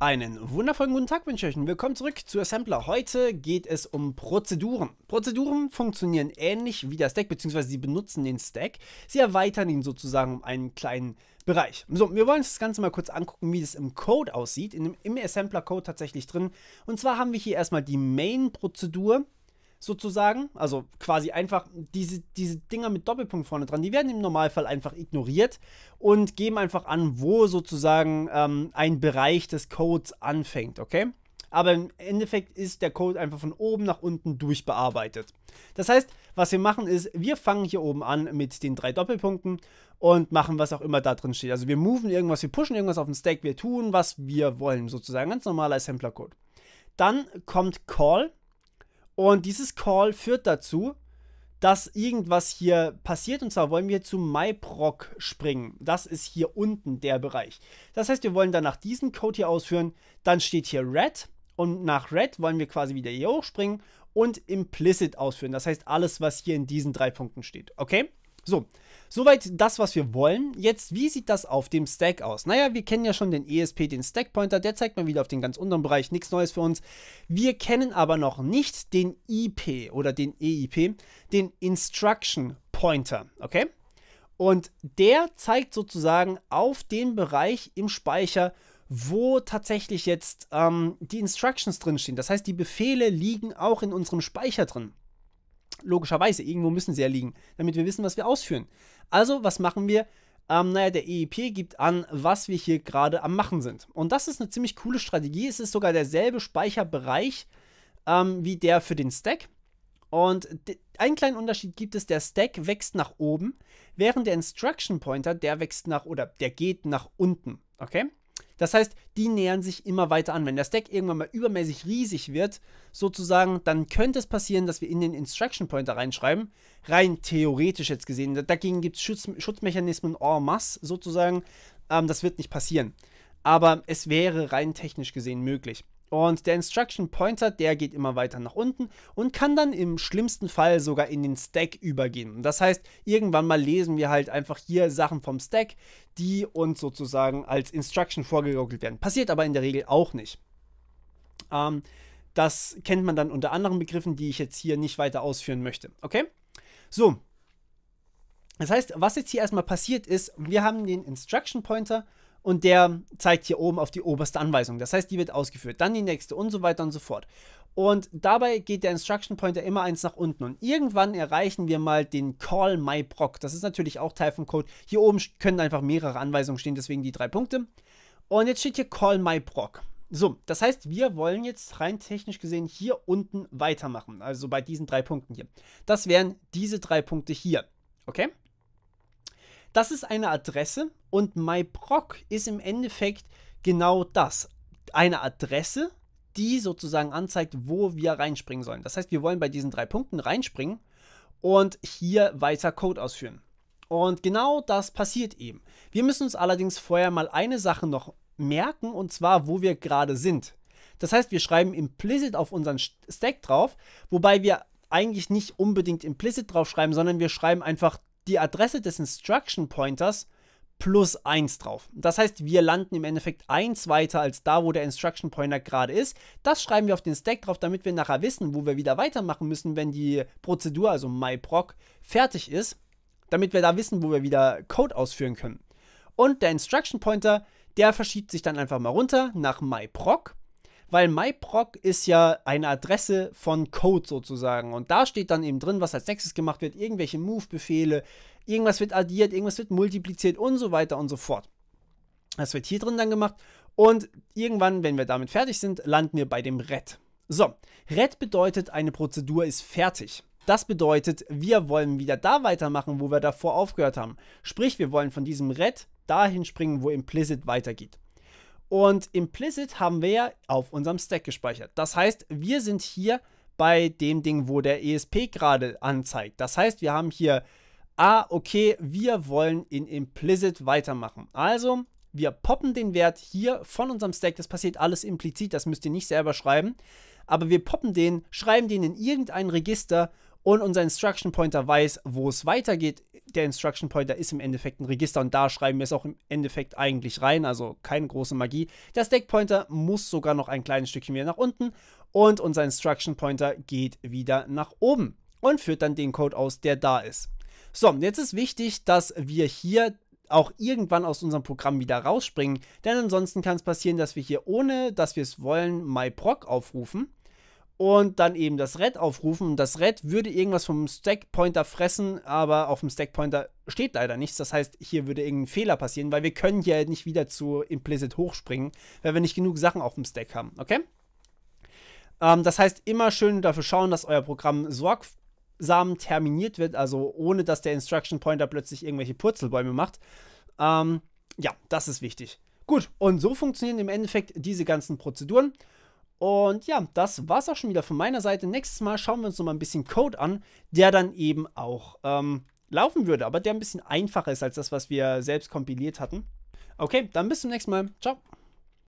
Einen wundervollen guten Tag wünsche ich euch und willkommen zurück zu Assembler. Heute geht es um Prozeduren. Prozeduren funktionieren ähnlich wie der Stack, beziehungsweise sie benutzen den Stack. Sie erweitern ihn sozusagen um einen kleinen Bereich. So, wir wollen uns das Ganze mal kurz angucken, wie das im Code aussieht, in dem, im Assembler-Code tatsächlich drin. Und zwar haben wir hier erstmal die Main-Prozedur, sozusagen. Also quasi einfach diese, diese Dinger mit Doppelpunkt vorne dran, die werden im Normalfall einfach ignoriert und geben einfach an, wo sozusagen ähm, ein Bereich des Codes anfängt, okay? Aber im Endeffekt ist der Code einfach von oben nach unten durchbearbeitet. Das heißt, was wir machen ist, wir fangen hier oben an mit den drei Doppelpunkten und machen, was auch immer da drin steht. Also wir moven irgendwas, wir pushen irgendwas auf den Stack, wir tun, was wir wollen, sozusagen ganz normaler Assembler-Code. Dann kommt Call, und dieses Call führt dazu, dass irgendwas hier passiert. Und zwar wollen wir zu MyProc springen. Das ist hier unten der Bereich. Das heißt, wir wollen dann nach diesem Code hier ausführen. Dann steht hier Red. Und nach Red wollen wir quasi wieder hier hochspringen und Implicit ausführen. Das heißt, alles, was hier in diesen drei Punkten steht. Okay? So, soweit das, was wir wollen. Jetzt, wie sieht das auf dem Stack aus? Naja, wir kennen ja schon den ESP, den Stack Pointer, der zeigt mal wieder auf den ganz unteren Bereich, nichts Neues für uns. Wir kennen aber noch nicht den IP oder den EIP, den Instruction Pointer, okay? Und der zeigt sozusagen auf den Bereich im Speicher, wo tatsächlich jetzt ähm, die Instructions drinstehen. Das heißt, die Befehle liegen auch in unserem Speicher drin. Logischerweise, irgendwo müssen sie ja liegen, damit wir wissen, was wir ausführen. Also, was machen wir? Ähm, naja, der EEP gibt an, was wir hier gerade am Machen sind. Und das ist eine ziemlich coole Strategie. Es ist sogar derselbe Speicherbereich ähm, wie der für den Stack. Und einen kleinen Unterschied gibt es, der Stack wächst nach oben, während der Instruction Pointer, der wächst nach oder der geht nach unten. Okay? Das heißt, die nähern sich immer weiter an. Wenn der Stack irgendwann mal übermäßig riesig wird, sozusagen, dann könnte es passieren, dass wir in den Instruction Pointer reinschreiben, rein theoretisch jetzt gesehen. Dagegen gibt es Schutz Schutzmechanismen en masse sozusagen. Ähm, das wird nicht passieren. Aber es wäre rein technisch gesehen möglich. Und der Instruction Pointer, der geht immer weiter nach unten und kann dann im schlimmsten Fall sogar in den Stack übergehen. Das heißt, irgendwann mal lesen wir halt einfach hier Sachen vom Stack, die uns sozusagen als Instruction vorgegaukelt werden. Passiert aber in der Regel auch nicht. Ähm, das kennt man dann unter anderen Begriffen, die ich jetzt hier nicht weiter ausführen möchte. Okay? So. Das heißt, was jetzt hier erstmal passiert ist, wir haben den Instruction Pointer und der zeigt hier oben auf die oberste Anweisung. Das heißt, die wird ausgeführt, dann die nächste und so weiter und so fort. Und dabei geht der Instruction Pointer immer eins nach unten. Und irgendwann erreichen wir mal den Call My Proc. Das ist natürlich auch Teil vom Code. Hier oben können einfach mehrere Anweisungen stehen, deswegen die drei Punkte. Und jetzt steht hier Call My Proc. So, das heißt, wir wollen jetzt rein technisch gesehen hier unten weitermachen. Also bei diesen drei Punkten hier. Das wären diese drei Punkte hier. Okay? Das ist eine Adresse und myproc ist im Endeffekt genau das. Eine Adresse, die sozusagen anzeigt, wo wir reinspringen sollen. Das heißt, wir wollen bei diesen drei Punkten reinspringen und hier weiter Code ausführen. Und genau das passiert eben. Wir müssen uns allerdings vorher mal eine Sache noch merken und zwar, wo wir gerade sind. Das heißt, wir schreiben implicit auf unseren Stack drauf, wobei wir eigentlich nicht unbedingt implicit drauf schreiben, sondern wir schreiben einfach die Adresse des Instruction Pointers plus 1 drauf. Das heißt, wir landen im Endeffekt 1 weiter als da, wo der Instruction Pointer gerade ist. Das schreiben wir auf den Stack drauf, damit wir nachher wissen, wo wir wieder weitermachen müssen, wenn die Prozedur, also myproc, fertig ist, damit wir da wissen, wo wir wieder Code ausführen können. Und der Instruction Pointer, der verschiebt sich dann einfach mal runter nach myproc weil MyProc ist ja eine Adresse von Code sozusagen. Und da steht dann eben drin, was als nächstes gemacht wird, irgendwelche Move-Befehle, irgendwas wird addiert, irgendwas wird multipliziert und so weiter und so fort. Das wird hier drin dann gemacht. Und irgendwann, wenn wir damit fertig sind, landen wir bei dem Red. So, Red bedeutet, eine Prozedur ist fertig. Das bedeutet, wir wollen wieder da weitermachen, wo wir davor aufgehört haben. Sprich, wir wollen von diesem Red dahin springen, wo Implicit weitergeht. Und implicit haben wir ja auf unserem Stack gespeichert. Das heißt, wir sind hier bei dem Ding, wo der ESP gerade anzeigt. Das heißt, wir haben hier, ah, okay, wir wollen in implicit weitermachen. Also, wir poppen den Wert hier von unserem Stack. Das passiert alles implizit, das müsst ihr nicht selber schreiben. Aber wir poppen den, schreiben den in irgendein Register und unser Instruction Pointer weiß, wo es weitergeht der Instruction Pointer ist im Endeffekt ein Register und da schreiben wir es auch im Endeffekt eigentlich rein, also keine große Magie. Der Stack Pointer muss sogar noch ein kleines Stückchen mehr nach unten und unser Instruction Pointer geht wieder nach oben und führt dann den Code aus, der da ist. So, jetzt ist wichtig, dass wir hier auch irgendwann aus unserem Programm wieder rausspringen, denn ansonsten kann es passieren, dass wir hier ohne, dass wir es wollen, myproc aufrufen und dann eben das Red aufrufen. Das Red würde irgendwas vom Stackpointer fressen, aber auf dem Stackpointer steht leider nichts. Das heißt, hier würde irgendein Fehler passieren, weil wir können hier nicht wieder zu implicit hochspringen, weil wir nicht genug Sachen auf dem Stack haben, okay? Ähm, das heißt, immer schön dafür schauen, dass euer Programm sorgsam terminiert wird, also ohne, dass der Instruction Pointer plötzlich irgendwelche Purzelbäume macht. Ähm, ja, das ist wichtig. Gut, und so funktionieren im Endeffekt diese ganzen Prozeduren. Und ja, das war's auch schon wieder von meiner Seite. Nächstes Mal schauen wir uns nochmal ein bisschen Code an, der dann eben auch ähm, laufen würde, aber der ein bisschen einfacher ist als das, was wir selbst kompiliert hatten. Okay, dann bis zum nächsten Mal. Ciao.